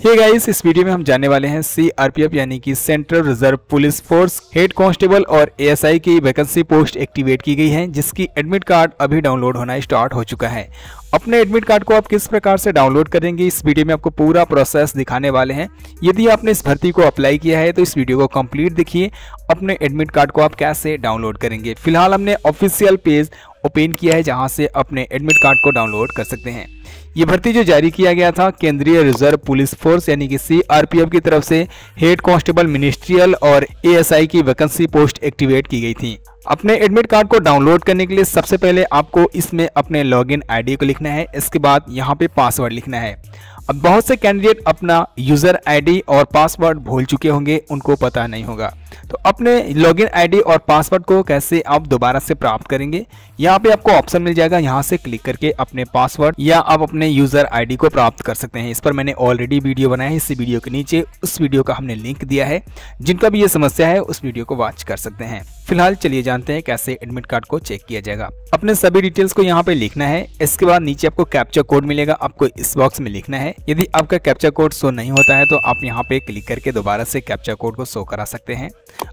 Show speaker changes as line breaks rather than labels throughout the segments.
hey guys इस video में हम जानने वाले हैं सीआरपीएफ यानी कि central reserve police force head constable और एएसआई की वैकेंसी पोस्ट एक्टिवेट की गई है जिसकी एडमिट कार्ड अभी डाउनलोड होना स्टार्ट हो चुका है अपने एडमिट कार्ड को आप किस प्रकार से डाउनलोड करेंगे इस वीडियो में आपको पूरा प्रोसेस दिखाने वाले हैं यदि आपने इस भर्ती को अप्लाई किया है तो इस वीडियो को कम्प्लीट देखिए अपने एडमिट कार्ड को आप कैसे डाउनलोड करेंगे फिलहाल हमने ऑफिशियल पेज ओपन किया है जहां से अपने एडमिट कार्ड को डाउनलोड कर सकते हैं ये भर्ती जो जारी किया गया था केंद्रीय रिजर्व पुलिस फोर्स यानी कि सीआरपीएफ की तरफ से हेड कांस्टेबल मिनिस्ट्रियल और एएसआई की वैकेंसी पोस्ट एक्टिवेट की गई थी अपने एडमिट कार्ड को डाउनलोड करने के लिए सबसे पहले आपको इसमें अपने लॉगिन आईडी को लिखना है इसके बाद यहाँ पे पासवर्ड लिखना है अब बहुत से कैंडिडेट अपना यूजर आईडी और पासवर्ड भूल चुके होंगे उनको पता नहीं होगा तो अपने लॉगिन आईडी और पासवर्ड को कैसे आप दोबारा से प्राप्त करेंगे यहाँ पे आपको ऑप्शन मिल जाएगा यहाँ से क्लिक करके अपने पासवर्ड या आप अपने यूजर आईडी को प्राप्त कर सकते हैं इस पर मैंने ऑलरेडी वीडियो बनाया है इस वीडियो के नीचे उस वीडियो का हमने लिंक दिया है जिनका भी ये समस्या है उस वीडियो को वॉच कर सकते हैं फिलहाल चलिए जानते हैं कैसे एडमिट कार्ड को चेक किया जाएगा अपने सभी डिटेल्स को यहाँ पे लिखना है इसके बाद नीचे आपको कैप्चर कोड मिलेगा आपको इस बॉक्स में लिखना है यदि आपका कैप्चर कोड शो नहीं होता है तो आप यहाँ पे क्लिक करके दोबारा से कैप्चर कोड को शो करा सकते हैं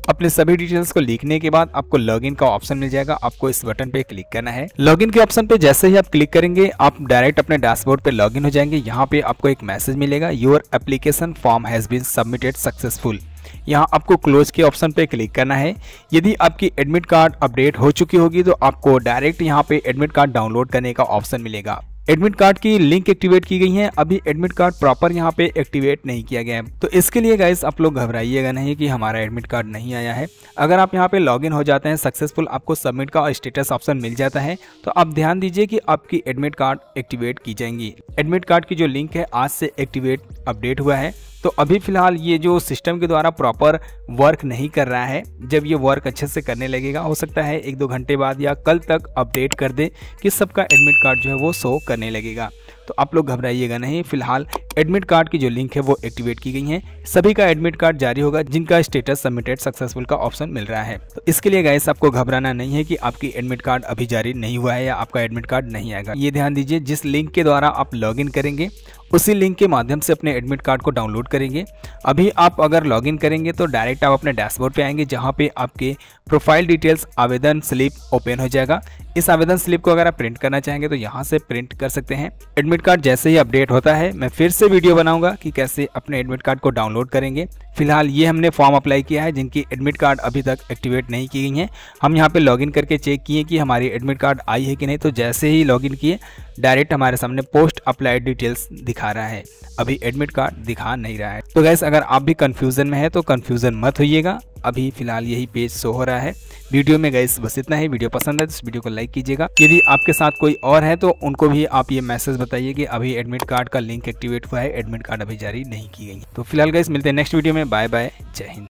अपने सभी डिटेल्स को लिखने के बाद आपको लॉगिन का ऑप्शन मिल जाएगा आपको इस बटन पे क्लिक करना है लॉगिन के ऑप्शन पे जैसे ही आप क्लिक करेंगे आप डायरेक्ट अपने डैशबोर्ड पे लॉगिन हो जाएंगे यहाँ पे आपको एक मैसेज मिलेगा your application form has been submitted successful यहाँ आपको क्लोज के ऑप्शन पे क्लिक करना है यदि आपकी एडमिट कार्ड अपडेट हो चुकी होगी तो आपको डायरेक्ट यहाँ पे एडमिट कार्ड डाउनलोड करने का ऑप्शन मिलेगा एडमिट कार्ड की लिंक एक्टिवेट की गई है अभी एडमिट कार्ड प्रॉपर यहाँ पे एक्टिवेट नहीं किया गया है तो इसके लिए गाइस आप लोग घबराइएगा नहीं कि हमारा एडमिट कार्ड नहीं आया है अगर आप यहाँ पे लॉगिन हो जाते हैं सक्सेसफुल आपको सबमिट का स्टेटस ऑप्शन मिल जाता है तो आप ध्यान दीजिए कि आपकी एडमिट कार्ड एक्टिवेट की जाएंगी एडमिट कार्ड की जो लिंक है आज से एक्टिवेट अपडेट हुआ है तो अभी फ़िलहाल ये जो सिस्टम के द्वारा प्रॉपर वर्क नहीं कर रहा है जब ये वर्क अच्छे से करने लगेगा हो सकता है एक दो घंटे बाद या कल तक अपडेट कर दे कि सबका एडमिट कार्ड जो है वो शो करने लगेगा तो आप लोग घबराइएगा नहीं फ़िलहाल एडमिट कार्ड की जो लिंक है वो एक्टिवेट की गई है सभी का एडमिट कार्ड जारी होगा जिनका स्टेटस सबमिटेड सक्सेसफुल का ऑप्शन मिल रहा है तो इसके लिए गाइस आपको घबराना नहीं है कि आपकी एडमिट कार्ड अभी जारी नहीं हुआ है या आपका एडमिट कार्ड नहीं आएगा ये ध्यान दीजिए जिस लिंक के द्वारा आप लॉग करेंगे उसी लिंक के माध्यम से अपने एडमिट कार्ड को डाउनलोड करेंगे अभी आप अगर लॉगिन करेंगे तो डायरेक्ट आप अपने डैशबोर्ड पे आएंगे जहाँ पे आपके प्रोफाइल डिटेल्स आवेदन स्लिप ओपन हो जाएगा इस आवेदन स्लिप को अगर आप प्रिंट करना चाहेंगे तो यहाँ से प्रिंट कर सकते हैं एडमिट कार्ड जैसे ही अपडेट होता है मैं फिर से वीडियो बनाऊंगा कि कैसे अपने एडमिट कार्ड को डाउनलोड करेंगे फिलहाल ये हमने फॉर्म अप्लाई किया है जिनकी एडमिट कार्ड अभी तक एक्टिवेट नहीं की गई हैं हम यहाँ पे लॉगिन करके चेक किए कि हमारी एडमिट कार्ड आई है कि नहीं तो जैसे ही लॉगिन किए डायरेक्ट हमारे सामने पोस्ट अप्लाई डिटेल्स दिखा रहा है अभी एडमिट कार्ड दिखा नहीं रहा है तो गैस अगर आप भी कन्फ्यूज़न में है तो कन्फ्यूज़न मत होइएगा अभी फिलहाल यही पेज शो हो रहा है वीडियो में गए बस इतना ही वीडियो पसंद है तो इस वीडियो को लाइक कीजिएगा यदि आपके साथ कोई और है तो उनको भी आप ये मैसेज बताइए कि अभी एडमिट कार्ड का लिंक एक्टिवेट हुआ है एडमिट कार्ड अभी जारी नहीं की गई तो फिलहाल गए मिलते हैं नेक्स्ट वीडियो में बाय बाय जय हिंद